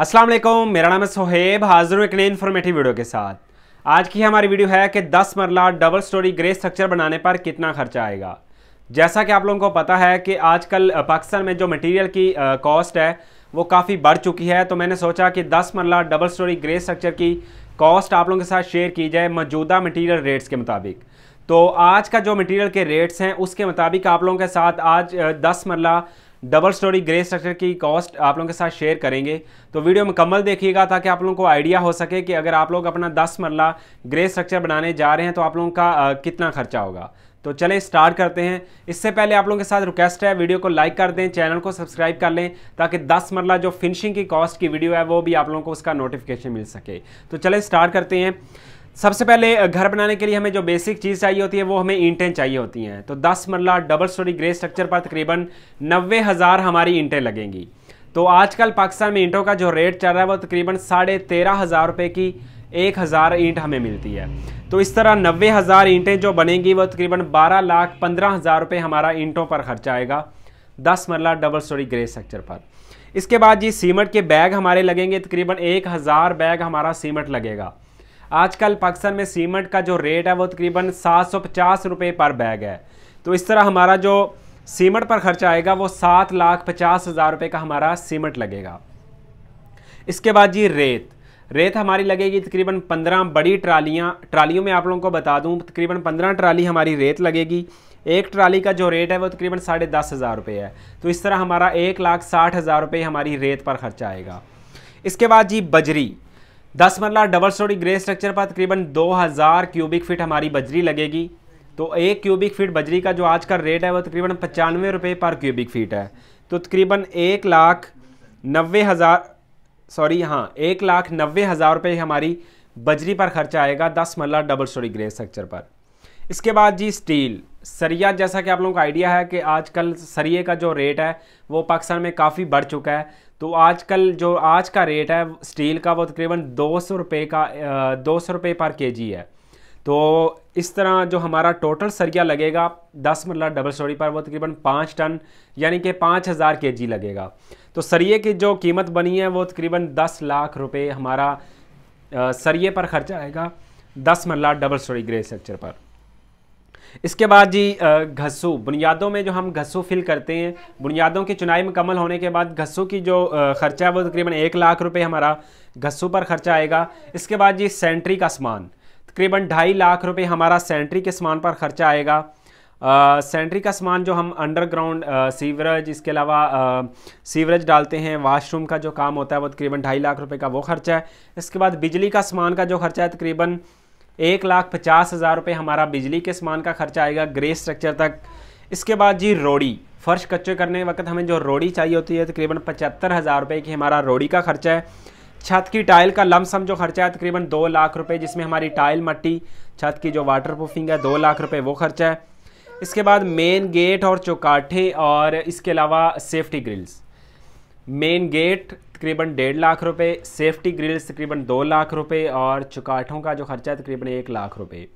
अस्सलाम वालेकुम मेरा नाम है सोहेब हाजिर हूँ एक नई इन्फॉर्मेटिव वीडियो के साथ आज की हमारी वीडियो है कि 10 मरला डबल स्टोरी ग्रे स्ट्रक्चर बनाने पर कितना खर्चा आएगा जैसा कि आप लोगों को पता है कि आजकल पाकिस्तान में जो मटेरियल की कॉस्ट है वो काफ़ी बढ़ चुकी है तो मैंने सोचा कि दस marla double storey grey structure की कॉस्ट आप लोगों के साथ शेयर की जाए मौजूदा मटीरियल रेट्स के मुताबिक तो आज का जो मटेरियल के रेट्स हैं उसके मुताबिक आप लोगों के साथ आज दस marla double storey grey structure की कॉस्ट आप लोगों के साथ शेयर करेंगे तो वीडियो मुकम्मल देखिएगा ताकि आप लोगों को आइडिया हो सके कि अगर आप लोग अपना दस मरला ग्रे स्ट्रक्चर बनाने जा रहे हैं तो आप लोगों का आ, कितना खर्चा होगा तो चले स्टार्ट करते हैं इससे पहले आप लोगों के साथ रिक्वेस्ट है वीडियो को लाइक कर दें चैनल को सब्सक्राइब कर लें ताकि 10 मरला जो फिनिशिंग की कॉस्ट की वीडियो है वो भी आप लोगों को उसका नोटिफिकेशन मिल सके तो चले स्टार्ट करते हैं सबसे पहले घर बनाने के लिए हमें जो बेसिक चीज़ चाहिए होती है वो हमें ईंटें चाहिए होती हैं तो 10 मरला डबल स्टोरी ग्रे स्ट्रक्चर पर तकरीबन नब्बे हज़ार हमारी ईंटें लगेंगी तो आजकल पाकिस्तान में ईंटों का जो रेट चल रहा है वो तकरीबन साढ़े तेरह हज़ार रुपये की एक हज़ार ईंट हमें मिलती है तो इस तरह नब्बे हज़ार ईंटें जो बनेंगी वो तकरीबन बारह लाख पंद्रह हज़ार रुपये हमारा ईंटों पर खर्चा आएगा दस marla double storey grey structure पर इसके बाद जी सीमेंट के बैग हमारे लगेंगे तकरीबन एक हज़ार बैग हमारा सीमेंट लगेगा आजकल पाकिस्तान में सीमेंट का जो रेट है वो तकरीबन सात सौ पचास रुपये पर बैग है तो इस तरह हमारा जो सीमेंट पर खर्चा आएगा वो सात लाख पचास हज़ार रुपये का हमारा सीमेंट लगेगा इसके बाद जी रेत रेत हमारी लगेगी तकरीबन पंद्रह बड़ी ट्रालियाँ ट्रालियों में आप लोगों को बता दूँ तकरीबन पंद्रह ट्राली हमारी रेत लगेगी एक ट्राली का जो रेट है वो तकरीबन साढ़े दस हज़ार रुपये है तो इस तरह हमारा एक लाख साठ हज़ार रुपये हमारी रेत पर खर्चा आएगा इसके बाद जी बजरी दस marla double storey grey structure पर तकरीबन 2000 क्यूबिक फीट हमारी बजरी लगेगी तो एक क्यूबिक फीट बजरी का जो आज का रेट है वो तकरीबन पचानवे रुपये पर क्यूबिक फीट है तो तकरीबन एक लाख नब्बे हज़ार सॉरी हाँ एक लाख नब्बे हज़ार रुपये हमारी बजरी पर खर्चा आएगा दस marla double storey grey structure पर इसके बाद जी स्टील सरिया जैसा कि आप लोगों का आइडिया है कि आजकल सरिये का जो रेट है वो पाकिस्तान में काफ़ी बढ़ चुका है तो आजकल जो आज का रेट है स्टील का वो तकरीबन दो सौ रुपये का दो सौ रुपये पर के जी है तो इस तरह जो हमारा टोटल सरिया लगेगा दस मरला मतलब डबल स्टोरी पर वो तकरीबन पाँच टन यानी कि पाँच हज़ार के जी लगेगा तो सरिये की जो कीमत बनी है वो तकरीबन दस लाख रुपये हमारा सरिये पर खर्चा आएगा दस मरला मतलब डबल स्टोरी ग्रे स्ट्रक्चर पर इसके बाद जी घस्सू बुनियादों में जो हम घस्सू फिल करते हैं बुनियादों की चुनाई मुकम्मल होने के बाद घस्सू की जो ख़र्चा है वो तकरीबन एक लाख रुपये हमारा घस्सू पर ख़र्चा आएगा इसके बाद जी सेंट्री का सामान तकरीबन ढाई लाख रुपये हमारा सेंट्री के सामान पर ख़र्चा आएगा सेंट्री का सामान जो हम अंडरग्राउंड सीवरेज इसके अलावा सीवरेज डालते हैं वाशरूम का जो काम होता है वो तकरीबन ढाई लाख रुपए का वो खर्चा है इसके बाद बिजली का सामान का जो खर्चा है तकरीबन एक लाख पचास हज़ार रुपये हमारा बिजली के सामान का खर्चा आएगा ग्रे स्ट्रक्चर तक इसके बाद जी रोड़ी फर्श कच्चे करने वक्त हमें जो रोड़ी चाहिए होती है तकरीबन पचहत्तर हज़ार रुपये की हमारा रोड़ी का खर्चा है छत की टाइल का लमसम जो खर्चा है तकरीबन दो लाख रुपये जिसमें हमारी टाइल मट्टी छत की जो वाटर प्रूफिंग है दो लाख रुपये वो खर्चा है इसके बाद मेन गेट और चौकाठे और इसके अलावा सेफ्टी ग्रिल्स मेन गेट तकरीबन डेढ़ लाख रुपए सेफ्टी ग्रिल्स तकरीबन दो लाख रुपए और चुकाठों का जो खर्चा है तकरीबन एक लाख रुपए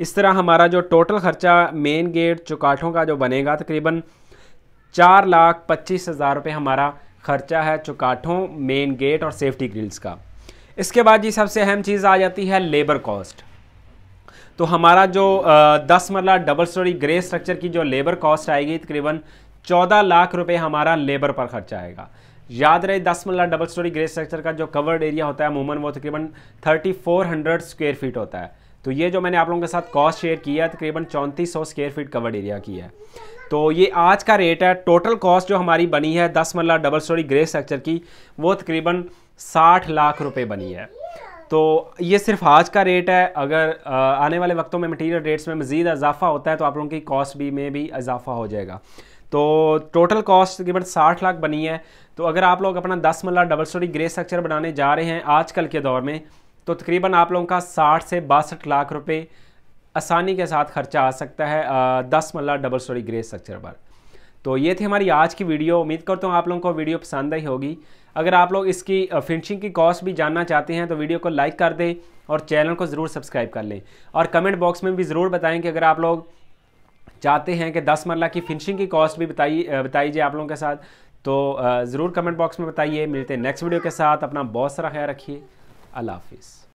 इस तरह हमारा जो टोटल खर्चा मेन गेट चुकाठों का जो बनेगा तकरीबन चार लाख पच्चीस हज़ार रुपये हमारा खर्चा है चुकाठों मेन गेट और सेफ्टी ग्रिल्स का इसके बाद जी सबसे अहम चीज़ आ जाती है लेबर कॉस्ट तो हमारा जो दस marla double storey grey structure की जो लेबर कॉस्ट आएगी तकरीबन चौदह लाख रुपए हमारा लेबर पर खर्चा आएगा याद रहे दस marla double storey grey structure का जो कवर्ड एरिया होता है अमूमन वो तकरीबन thirty four hundred square feet होता है तो ये जो मैंने आप लोगों के साथ कॉस्ट शेयर किया है तकरीबन चौंतीस सौ स्क्वेयर फीट कवर्ड एरिया की है तो ये आज का रेट है टोटल कॉस्ट जो हमारी बनी है दस marla double storey grey structure की वो तकरीबन साठ लाख रुपये बनी है तो ये सिर्फ आज का रेट है अगर आने वाले वक्तों में मटेरियल रेट्स में मज़ीद इजाफा होता है तो आप लोगों की कॉस्ट भी में भी इजाफा हो जाएगा तो टोटल कॉस्ट तकरीबन साठ लाख बनी है तो अगर आप लोग अपना दस marla double storey grey structure बनाने जा रहे हैं आजकल के दौर में तो तकरीबन आप लोगों का साठ से बासठ लाख रुपये आसानी के साथ खर्चा आ सकता है आ, दस marla double storey grey structure पर तो ये थी हमारी आज की वीडियो उम्मीद करता हूँ आप लोगों को वीडियो पसंद आई होगी अगर आप लोग इसकी फिनिशिंग की कॉस्ट भी जानना चाहते हैं तो वीडियो को लाइक कर दें और चैनल को ज़रूर सब्सक्राइब कर लें और कमेंट बॉक्स में भी ज़रूर बताएं कि अगर आप लोग चाहते हैं कि दस मरला की फिनिशिंग की कॉस्ट भी बताई बताई जाए आप लोगों के साथ तो ज़रूर कमेंट बॉक्स में बताइए मिलते हैं नेक्स्ट वीडियो के साथ अपना बहुत सारा ख्याल रखिए अल्लाह हाफिज़